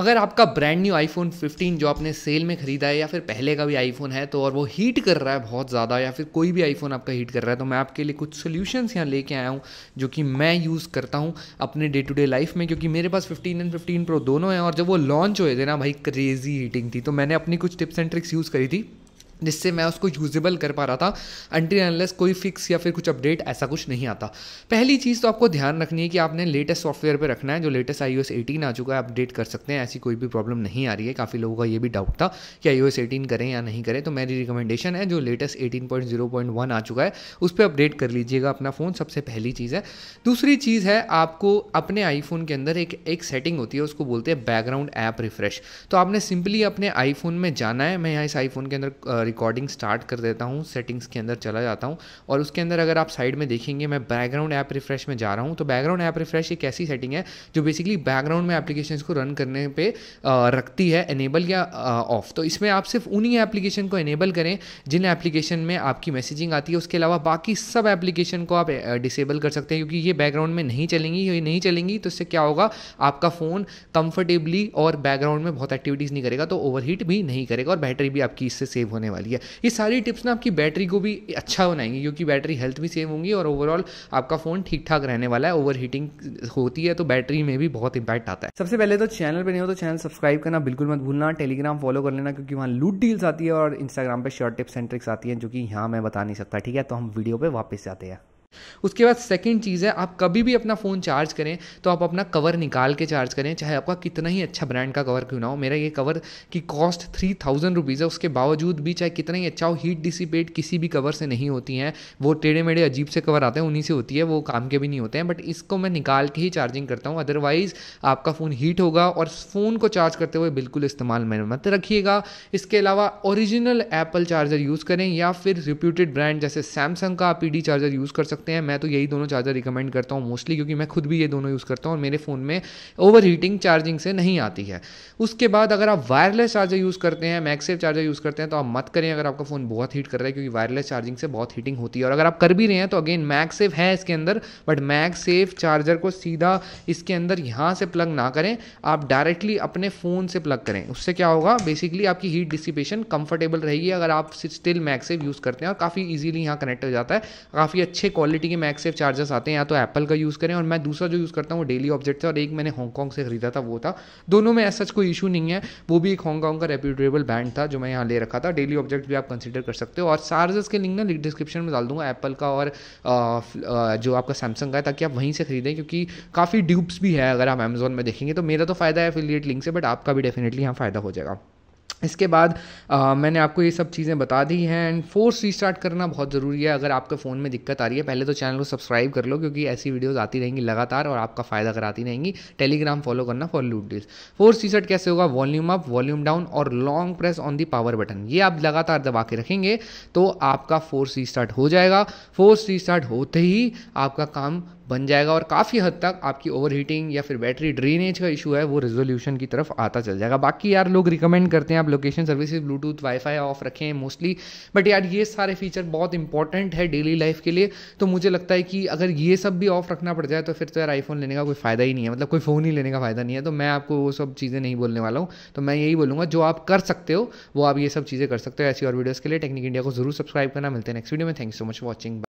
अगर आपका brand new iPhone 15 जो आपने सेल में ख़रीदा है या फिर पहले का भी आईफोन है तो और वो हीट कर रहा है बहुत ज़्यादा या फिर कोई भी आईफोन आपका हीट कर रहा है तो मैं आपके लिए कुछ सोल्यूशंस यहाँ लेके आया हूँ जो कि मैं यूज़ करता हूँ अपने डे टू डे लाइफ में क्योंकि मेरे पास 15 एंड फिफ्टीन प्रो दोनों हैं और जब वो लॉन्च हुए थे ना भाई क्रेजी हीटिंग थी तो मैंने अपनी कुछ टिप्स एंड ट्रिक्स यूज़ करी थी जिससे मैं उसको यूजेबल कर पा रहा था एंटी अनलेस कोई फिक्स या फिर कुछ अपडेट ऐसा कुछ नहीं आता पहली चीज़ तो आपको ध्यान रखनी है कि आपने लेटेस्ट सॉफ्टवेयर पर रखना है जो लेटेस्ट आई ओ एटीन आ चुका है अपडेट कर सकते हैं ऐसी कोई भी प्रॉब्लम नहीं आ रही है काफ़ी लोगों का ये भी डाउट था कि आई ओ एटीन करें या नहीं करें तो मेरी रिकमेंडेशन है जो latest eighteen point zero point one आ चुका है उस पर अपडेट कर लीजिएगा अपना फ़ोन सबसे पहली चीज़ है दूसरी चीज़ है आपको अपने आईफोन के अंदर एक एक सेटिंग होती है उसको बोलते हैं बैकग्राउंड ऐप रिफ्रेश तो आपने सिंपली अपने आईफोन में जाना है मैं यहाँ इस आईफोन के अंदर रिकॉर्डिंग स्टार्ट कर देता हूँ सेटिंग्स के अंदर चला जाता हूँ और उसके अंदर अगर आप साइड में देखेंगे मैं बैकग्राउंड ऐप रिफ्रेश में जा रहा हूँ तो बैकग्राउंड ऐप रिफ्रेश एक ऐसी सेटिंग है जो बेसिकली बैकग्राउंड में एप्लीकेशन को रन करने पर रखती है एनेबल या ऑफ तो इसमें आप सिर्फ उन्हीं एप्लीकेशन को एनेबल करें जिन एप्लीकेशन में आपकी मैसेजिंग आती है उसके अलावा बाकी सब एप्लीकेशन को आप डिसेबल कर सकते हैं क्योंकि ये बैकग्राउंड में नहीं चलेंगी ये नहीं चलेंगी तो इससे क्या होगा आपका फ़ोन कंफर्टेबली और बैकग्राउंड में बहुत एक्टिविटीज़ नहीं करेगा तो ओवरहीट भी नहीं करेगा और बैटरी भी आपकी इससे सेव होने वाली है ये सारी टिप्स ना आपकी बैटरी को भी अच्छा बनाएंगी क्योंकि बैटरी हेल्थ भी सेम होंगी और ओवरऑल आपका फ़ोन ठीक ठाक रहने वाला है ओवर हीटिंग होती है तो बैटरी में भी बहुत इंपैक्ट आता है सबसे पहले तो चैनल पर नहीं हो तो चैनल सब्सक्राइब करना बिल्कुल मत भूलना टेलीग्राम फॉलो कर लेना क्योंकि वहाँ लूट डील्स आती है और इंस्टाग्राम पर शॉर्ट टिप्स एंड ट्रिक्स आती है जो कि यहाँ मैं बता नहीं सकता ठीक है तो हम वीडियो पर वापस जाते हैं उसके बाद सेकेंड चीज़ है आप कभी भी अपना फ़ोन चार्ज करें तो आप अपना कवर निकाल के चार्ज करें चाहे आपका कितना ही अच्छा ब्रांड का कवर क्यों ना हो मेरा ये कवर की कॉस्ट थ्री थाउजेंड रुपीज़ है उसके बावजूद भी चाहे कितना ही अच्छा हो हीट डिसिपेट किसी भी कवर से नहीं होती हैं वो टेढ़े मेढ़े अजीब से कवर आते हैं उन्हीं से होती है वो काम के भी नहीं होते हैं बट इसको मैं निकाल के ही चार्जिंग करता हूँ अदरवाइज़ आपका फ़ोन हीट होगा और फ़ोन को चार्ज करते हुए बिल्कुल इस्तेमाल में मत रखिएगा इसके अलावा ओरिजिनल एप्पल चार्जर यूज़ करें या फिर रिप्यूटेड ब्रांड जैसे सैमसंग का आप चार्जर यूज़ कर सकते सकते हैं मैं तो यही दोनों चार्जर रिकमेंड करता हूँ मोस्टली क्योंकि मैं खुद भी ये दोनों यूज़ करता हूँ और मेरे फ़ोन में ओवर हीटिंग चार्जिंग से नहीं आती है उसके बाद अगर आप वायरलेस चार्जर यूज़ करते हैं मैक्सेफ चार्जर यूज़ करते हैं तो आप मत करें अगर आपका फ़ोन बहुत हीट कर रहा है क्योंकि वायरलेस चार्जिंग से बहुत हीटिंग होती है और अगर आप कर भी रहे हैं तो अगेन मैक्सेफ है इसके अंदर बट मैक्सेफ चार्जर को सीधा इसके अंदर यहाँ से प्लग ना करें आप डायरेक्टली अपने फ़ोन से प्लग करें उससे क्या होगा बेसिकली आपकी हीट डिसिपेशन कंफर्टेबल रहेगी अगर आप स्टिल मैक्सेफ यूज़ करते हैं और काफ़ी ईजिली यहाँ कनेक्ट हो जाता है काफ़ी अच्छे क्वालिटी क्वालिटी के मैक सेफ चार्जर्स आते हैं या तो एप्पल का यूज़ करें और मैं दूसरा जो यूज़ करता हूँ वो डेली ऑब्जेक्ट था और एक मैंने हांगकॉन्ग से खरीदा था वो था दोनों में ऐसा कोई इशू नहीं है वो भी एक हांगकॉन्ग का रेप्यूटेबल बैंड था जो मैं यहाँ ले रखा था डेली ऑब्जेक्ट भी आप कंसिडर कर सकते हो और चार्जर्स के लिंक ना डिस्क्रिप्शन में डाल दूंगा एप्पल का और जो आपका सैमसंग का है ताकि आप वहीं से खरीदें क्योंकि काफ़ी ड्यूब्स भी है अगर आप अमेजोन में देखेंगे तो मेरा तो फ़ायदा है एफिलिएट लिंक से बट आपका भी डेफिनेटली यहाँ फ़ायदा हो जाएगा इसके बाद आ, मैंने आपको ये सब चीज़ें बता दी हैं एंड फोर्स रीस्टार्ट करना बहुत ज़रूरी है अगर आपके फ़ोन में दिक्कत आ रही है पहले तो चैनल को सब्सक्राइब कर लो क्योंकि ऐसी वीडियोस आती रहेंगी लगातार और आपका फ़ायदा कराती रहेंगी टेलीग्राम फॉलो करना for loot deals force restart कैसे होगा वॉल्यूम अप वॉल्यूम डाउन और long press on the power button ये आप लगातार दबा के रखेंगे तो आपका फोर्स रीस्टार्ट हो जाएगा फोर्स रीस्टार्ट होते ही आपका काम बन जाएगा और काफ़ी हद तक आपकी ओवरहीटिंग या फिर बैटरी ड्रेनेज का इशू है वो रेजोल्यूशन की तरफ आता चल जाएगा बाकी यार लोग रिकमेंड करते हैं आप location services Bluetooth wifi off रखें मोस्टली बट यार ये सारे फीचर बहुत इंपॉर्टेंट है डेली लाइफ के लिए तो मुझे लगता है कि अगर ये सब भी ऑफ रखना पड़ जाए तो फिर तो यार आईफोन लेने का कोई फ़ायदा ही नहीं है मतलब कोई फ़ोन ही लेने का फ़ायदा नहीं है तो मैं आपको वो सब चीज़ें नहीं बोलने वाला हूँ तो मैं यही बोलूँगा जो आप कर सकते हो वो आप ये सब चीज़ें कर सकते हो ऐसी और वीडियोज़ के लिए टेक्निक इंडिया को जरूर सब्सक्राइब करना मिलते हैं नेक्स्ट वीडियो में थैंक सो मच वॉचिंग